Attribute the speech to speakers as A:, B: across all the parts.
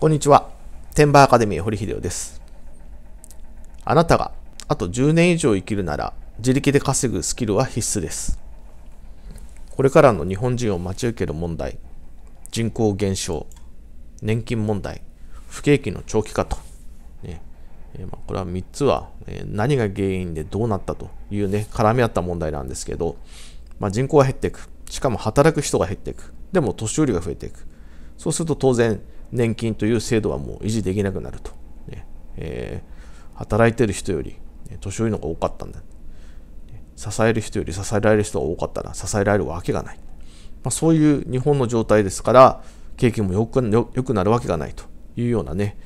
A: こんにちは。テンバーアカデミー堀秀夫です。あなたがあと10年以上生きるなら自力で稼ぐスキルは必須です。これからの日本人を待ち受ける問題、人口減少、年金問題、不景気の長期化と、ねえまこれは3つは、え何が原因でどうなったというね、絡み合った問題なんですけど、まあ、人口は減っていく。しかも働く人が減っていく。でも年寄りが増えていく。そうすると当然、年金という制度はもう維持できなくなると、ねえー、働いてる人より年寄りの方が多かったんだ支える人より支えられる人が多かったら支えられるわけがない、まあ、そういう日本の状態ですから経験もよくよくなるわけがないというようなね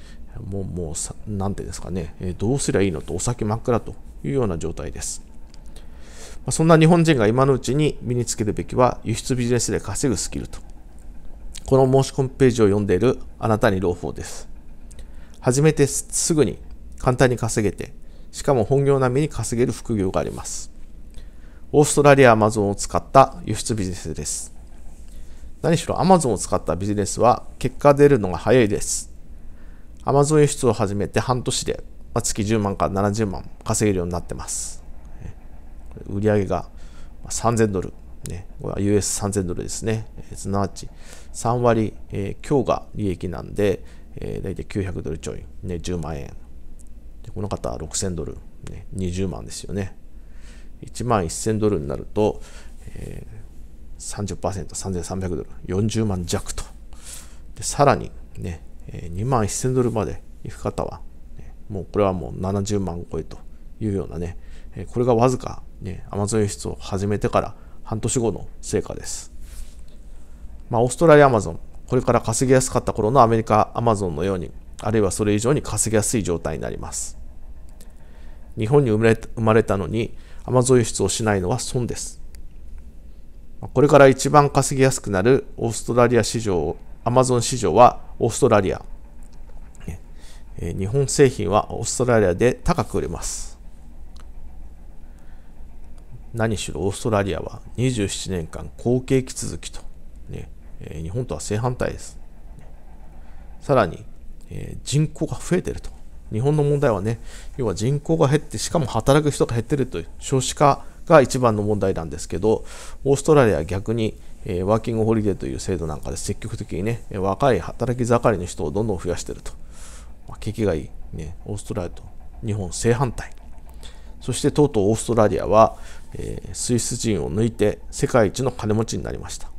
A: もうもう何てですかね、えー、どうすりゃいいのとお先真っ暗というような状態です、まあ、そんな日本人が今のうちに身につけるべきは輸出ビジネスで稼ぐスキルとこの申し込みページを読んでいるあなたに朗報です。始めてすぐに簡単に稼げて、しかも本業並みに稼げる副業があります。オーストラリアアマゾンを使った輸出ビジネスです。何しろアマゾンを使ったビジネスは結果出るのが早いです。アマゾン輸出を始めて半年で、まあ、月10万から70万稼げるようになってます。売上が3000ドル。ね、US3000 ドルですね、すなわち3割、えー、強が利益なんで、えー、大体900ドルちょい、ね、10万円。この方は6000ドル、ね、20万ですよね。1万1000ドルになると、えー、30%、3300ドル、40万弱と。でさらに、ね、2万1000ドルまで行く方は、ね、もうこれはもう70万超えというようなね、これがわずか、ね、アマゾン輸出を始めてから半年後の成果です。まあ、オーストラリアアマゾン、これから稼ぎやすかった頃のアメリカアマゾンのように、あるいはそれ以上に稼ぎやすい状態になります。日本に生まれたのに、アマゾン輸出をしないのは損です。これから一番稼ぎやすくなるオーストラリア市場、アマゾン市場はオーストラリア。日本製品はオーストラリアで高く売れます。何しろオーストラリアは27年間好景気続きと、ねえー、日本とは正反対です。さらに、えー、人口が増えてると。日本の問題はね、要は人口が減って、しかも働く人が減ってるという少子化が一番の問題なんですけど、オーストラリアは逆に、えー、ワーキングホリデーという制度なんかで積極的にね、若い働き盛りの人をどんどん増やしてると。まあ、景気がいい、ね、オーストラリアと日本正反対。そしてとうとうオーストラリアは、えー、スイス人を抜いて世界一の金持ちになりました。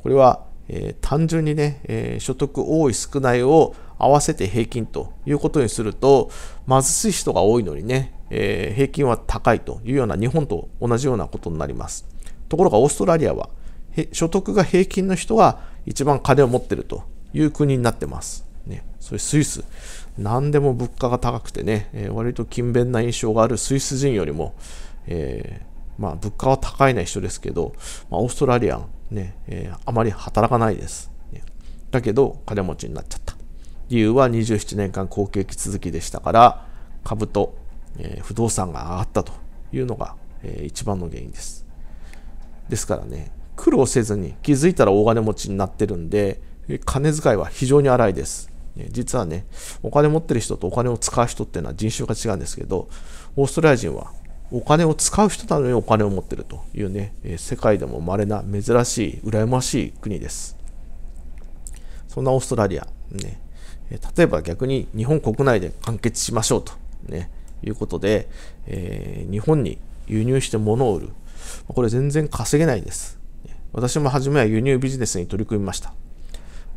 A: これは、えー、単純にね、えー、所得多い少ないを合わせて平均ということにすると貧しい人が多いのにね、え平均は高いというような日本と同じようなことになります。ところがオーストラリアは所得が平均の人が一番金を持ってるという国になってます。ね、それスイス。何でも物価が高くてね、えー、割と勤勉な印象があるスイス人よりも、えー、まあ、物価は高いな一緒ですけど、まあ、オーストラリアンね、えー、あまり働かないです。だけど金持ちになっちゃった。理由は27年間好景気続きでしたから、株と、え不動産が上がったというのが、えー、一番の原因です。ですからね、苦労せずに気づいたら大金持ちになってるんで、金遣いは非常に荒いです。実はね、お金持ってる人とお金を使う人っていうのは人種が違うんですけど、オーストラリア人はお金を使う人なのにお金を持ってるというね、世界でも稀な珍しい、羨ましい国です。そんなオーストラリア、ね、例えば逆に日本国内で完結しましょうと、ね、いうことで、えー、日本に輸入して物を売る。これ全然稼げないです。私も初めは輸入ビジネスに取り組みました。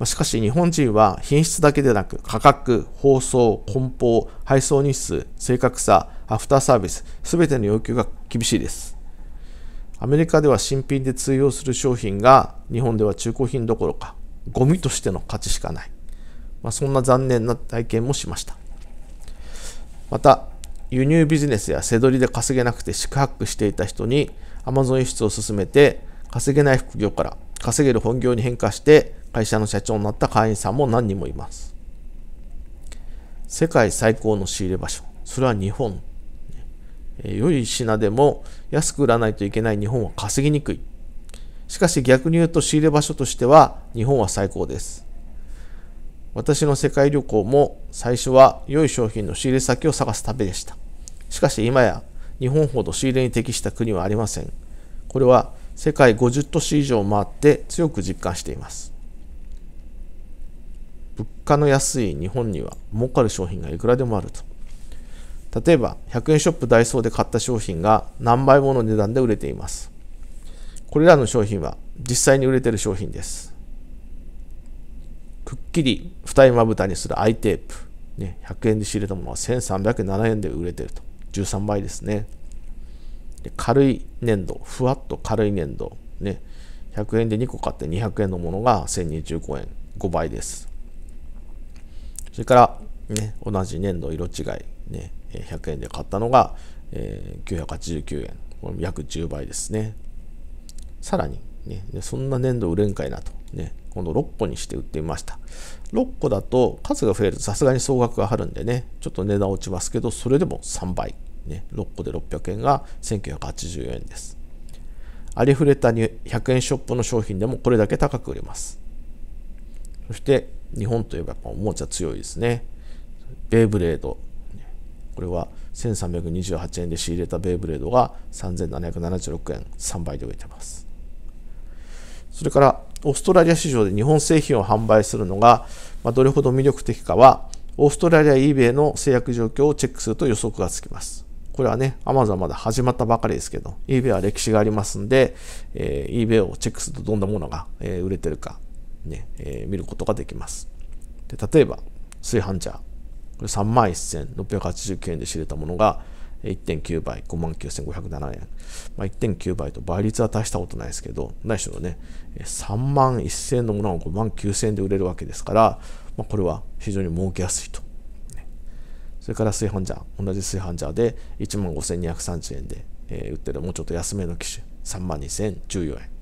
A: しかし日本人は品質だけでなく価格、包装、梱包、配送日数、正確さ、アフターサービス、すべての要求が厳しいです。アメリカでは新品で通用する商品が日本では中古品どころかゴミとしての価値しかない。まあ、そんな残念な体験もしました。また、輸入ビジネスや背取りで稼げなくて宿泊していた人に Amazon 輸出を進めて稼げない副業から稼げる本業に変化して会社の社長になった会員さんも何人もいます。世界最高の仕入れ場所。それは日本。え良い品でも安く売らないといけない日本は稼ぎにくい。しかし逆に言うと仕入れ場所としては日本は最高です。私の世界旅行も最初は良い商品の仕入れ先を探すためでした。しかし今や日本ほど仕入れに適した国はありません。これは世界50都市以上回って強く実感しています。物価の安い日本には儲かる商品がいくらでもあると。例えば、100円ショップダイソーで買った商品が何倍もの値段で売れています。これらの商品は実際に売れてる商品です。くっきり二重まぶたにするアイテープ。ね、100円で仕入れたものは1307円で売れてると。13倍ですね。で軽い粘土、ふわっと軽い粘土。ね、100円で2個買って200円のものが1025円、5倍です。それから、ね、同じ粘土色違い、ね、100円で買ったのが、えー、989円。これ約10倍ですね。さらに、ね、そんな粘土売れんかいなと、ね、今度6個にして売ってみました。6個だと数が増えるとさすがに総額が張るんでね、ちょっと値段落ちますけど、それでも3倍。ね、6個で600円が1980円です。ありふれた100円ショップの商品でもこれだけ高く売れます。そして、日本といえばおもちゃ強いですね。ベイブレード。これは1328円で仕入れたベイブレードが3776円、3倍で売れてます。それから、オーストラリア市場で日本製品を販売するのが、まあ、どれほど魅力的かは、オーストラリア eBay の制約状況をチェックすると予測がつきます。これはね、Amazon まだ始まったばかりですけど、eBay は歴史がありますんで、えー、eBay をチェックするとどんなものが、えー、売れてるかね、えー、見ることができます。で例えば、炊飯ジャー。これ3万1689円で仕入れたものが1.9倍、5万9507円。まあ、1.9倍と倍率は大したことないですけど、何しろね、3万1000円のものを5万9000円で売れるわけですから、まあ、これは非常に儲けやすいと。それから炊飯ジャー、同じ炊飯ジャーで1万5230円で、えー、売ってるもうちょっと安めの機種、3万2014円。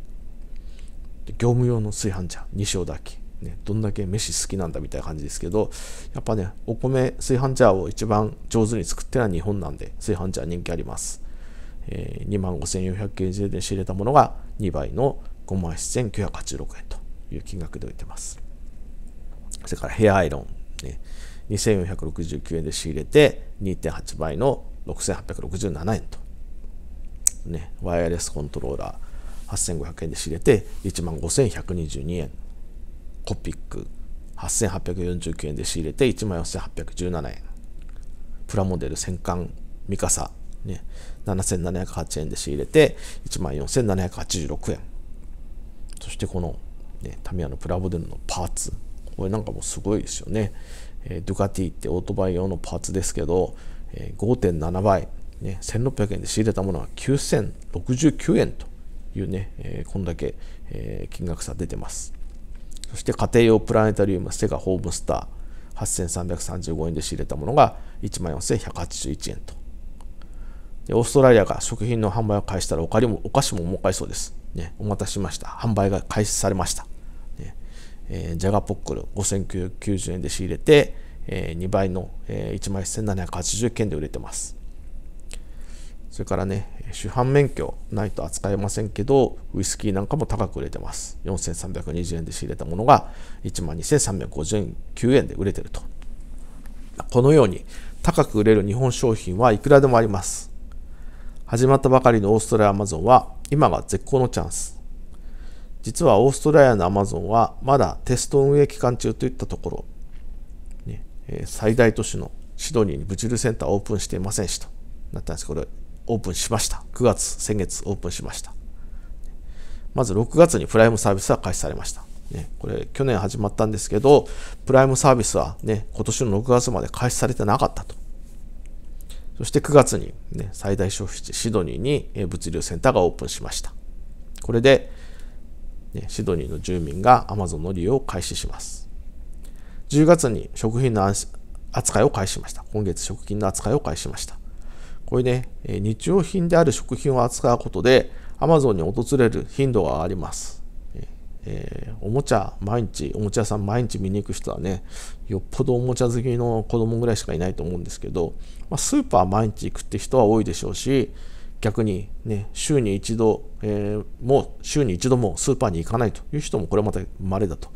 A: 業務用の炊飯ジャー炊き、ね、どんだけ飯好きなんだみたいな感じですけどやっぱねお米炊飯ジャーを一番上手に作ってるのは日本なんで炊飯ジャー人気あります、えー、2万5400円で仕入れたものが2倍の5万7986円という金額で置いてますそれからヘアアイロン、ね、2469円で仕入れて2.8倍の6867円と、ね、ワイヤレスコントローラー8500円で仕入れて1万5122円コピック8849円で仕入れて1万4817円プラモデル戦艦ミカサ、ね、7708円で仕入れて1万4786円そしてこの、ね、タミヤのプラモデルのパーツこれなんかもすごいですよね、えー、ドゥカティってオートバイ用のパーツですけど、えー、5.7倍、ね、1600円で仕入れたものは9069円というね、えー、こんだけ、えー、金額差出てます。そして家庭用プラネタリウムセガホームスター8335円で仕入れたものが14,181円とで。オーストラリアが食品の販売を開始したらお金もお菓子も儲かいそうです。ね、お待たせしました。販売が開始されました。ねえー、ジャガポックル5,990円で仕入れて、えー、2倍の、えー、11,780円で売れてます。それからね、主犯免許ないと扱えませんけど、ウイスキーなんかも高く売れてます。4320円で仕入れたものが12,359円で売れてると。このように高く売れる日本商品はいくらでもあります。始まったばかりのオーストラリアアマゾンは今が絶好のチャンス。実はオーストラリアのアマゾンはまだテスト運営期間中といったところ、ね、最大都市のシドニーに物流センターオープンしていませんしとなったんです。これオープンしました。9月、先月オープンしました。まず6月にプライムサービスは開始されました。ね、これ去年始まったんですけど、プライムサービスはね、今年の6月まで開始されてなかったと。そして9月に、ね、最大消費地シドニーに物流センターがオープンしました。これで、ね、シドニーの住民が Amazon の利用を開始します。10月に食品の扱いを開始しました。今月食品の扱いを開始しました。これね、日用品である食品を扱うことで、Amazon に訪れる頻度が上がります。えー、おもちゃ、毎日、おもちゃ屋さん毎日見に行く人はね、よっぽどおもちゃ好きの子供ぐらいしかいないと思うんですけど、まあ、スーパー毎日行くって人は多いでしょうし、逆にね、週に一度、えー、もう週に一度もスーパーに行かないという人もこれまた稀だと。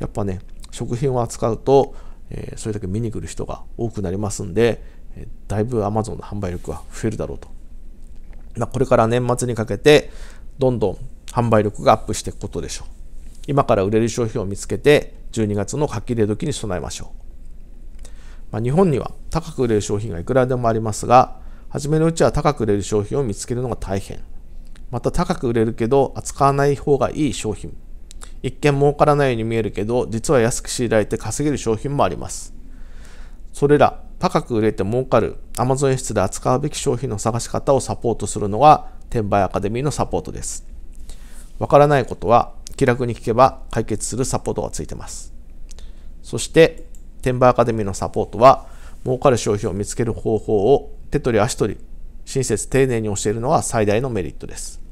A: やっぱね、食品を扱うと、えー、それだけ見に来る人が多くなりますんで、だいぶアマゾンの販売力は増えるだろうと。まあ、これから年末にかけて、どんどん販売力がアップしていくことでしょう。今から売れる商品を見つけて、12月の書き入れ時に備えましょう。まあ、日本には高く売れる商品がいくらでもありますが、初めのうちは高く売れる商品を見つけるのが大変。また高く売れるけど扱わない方がいい商品。一見儲からないように見えるけど、実は安く仕入れられて稼げる商品もあります。それら高く売れて儲かる Amazon 室で扱うべき商品の探し方をサポートするのが転売アカデミーのサポートです。わからないことは気楽に聞けば解決するサポートがついてます。そして、転売アカデミーのサポートは儲かる商品を見つける方法を手取り足取り親切丁寧に教えるのは最大のメリットです。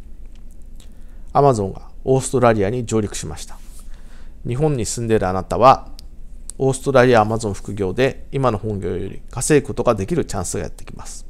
A: Amazon がオーストラリアに上陸しました。日本に住んでいるあなたはオーストラリアアマゾン副業で今の本業より稼ぐことができるチャンスがやってきます。